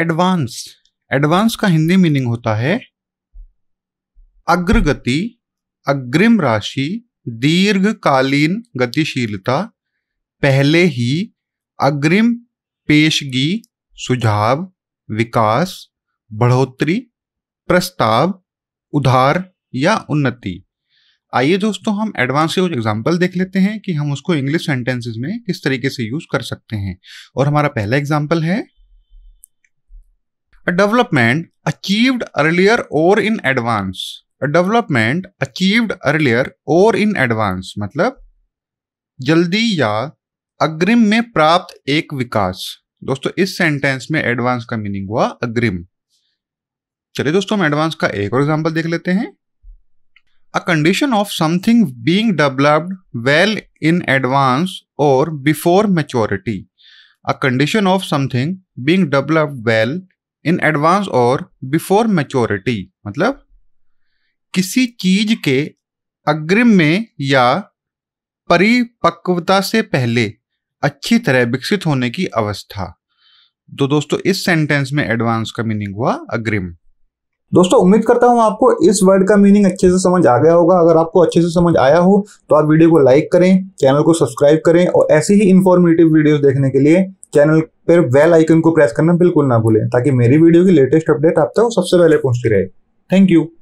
Advance advance का Hindi meaning होता है अग्रगति अग्रिम राशि दीर्घकालीन गतिशीलता पहले ही अग्रिम पेशगी सुझाव विकास बढ़ोतरी प्रस्ताव उधार या उन्नति आइए दोस्तों हम एडवांस के कुछ एग्जाम्पल देख लेते हैं कि हम उसको इंग्लिश सेंटेंसेस में किस तरीके से यूज कर सकते हैं और हमारा पहला एग्जाम्पल है A development achieved earlier or in advance. A development achieved earlier or in advance मतलब जल्दी या अग्रिम में प्राप्त एक विकास दोस्तों इस सेंटेंस में एडवांस का मीनिंग हुआ अग्रिम चलिए दोस्तों हम एडवांस का एक और एग्जांपल देख लेते हैं a condition of something being developed well in advance और before maturity a condition of something being developed well in advance और बिफोर मैच्योरिटी मतलब किसी चीज के अग्रिम में या परिपक्वता से पहले अच्छी तरह विकसित होने की अवस्था तो दोस्तों इस सेंटेंस में एडवांस का मीनिंग हुआ अग्रिम दोस्तों उम्मीद करता हूं आपको इस वर्ड का मीनिंग अच्छे से समझ आ गया होगा अगर आपको अच्छे से समझ आया हो तो आप वीडियो को लाइक करें चैनल को सब्सक्राइब करें और ऐसे ही इंफॉर्मेटिव वीडियोस देखने के लिए चैनल पर बेल आइकन को प्रेस करना बिल्कुल ना भूलें ताकि मेरी वीडियो की लेटेस्ट अपडेट आप तक सबसे पहले पहुंचती रहे थैंक यू